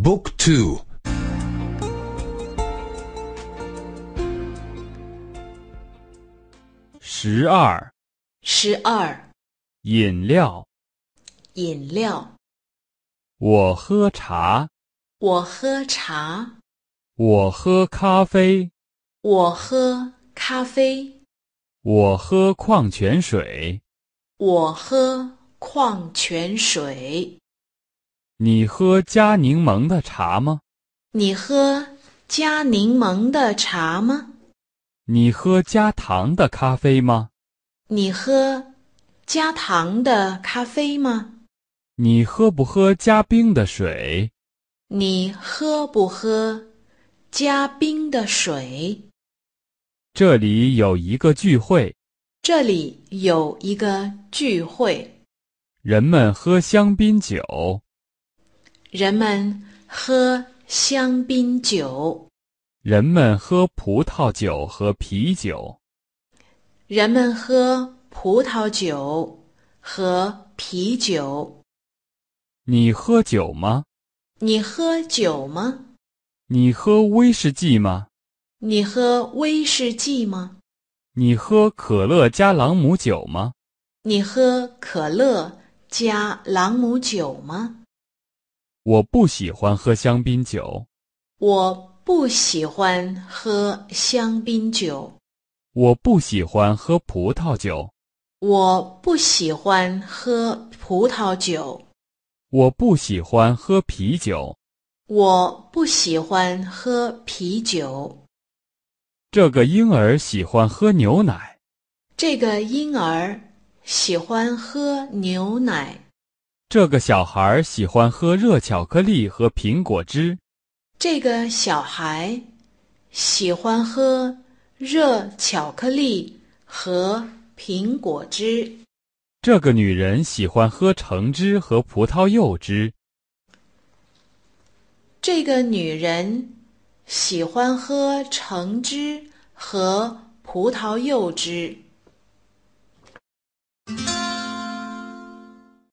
Book two，十二，十二，饮料，饮料，我喝茶，我喝茶，我喝咖啡，我喝咖啡，我喝矿泉水，我喝矿泉水。你喝加柠檬的茶吗？你喝加柠檬的茶吗？你喝加糖的咖啡吗？你喝加糖的咖啡吗？你喝不喝加冰的水？你喝不喝加冰的水？这里有一个聚会。这里有一个聚会。人们喝香槟酒。人们喝香槟酒，人们喝葡萄酒和啤酒，人们喝葡萄酒和啤酒。你喝酒吗？你喝酒吗？你喝威士忌吗？你喝威士忌吗？你喝可乐加朗姆酒吗？你喝可乐加朗姆酒吗？我不喜欢喝香槟酒。我不喜欢喝香槟酒。我不喜欢喝葡萄酒。我不喜欢喝葡萄酒。我不喜欢喝啤酒。我不喜欢喝啤酒。这个婴儿喜欢喝牛奶。这个婴儿喜欢喝牛奶。这个小孩喜欢喝热巧克力和苹果汁。这个小孩喜欢喝热巧克力和苹果汁。这个女人喜欢喝橙汁和葡萄柚汁。这个女人喜欢喝橙汁和葡萄柚汁。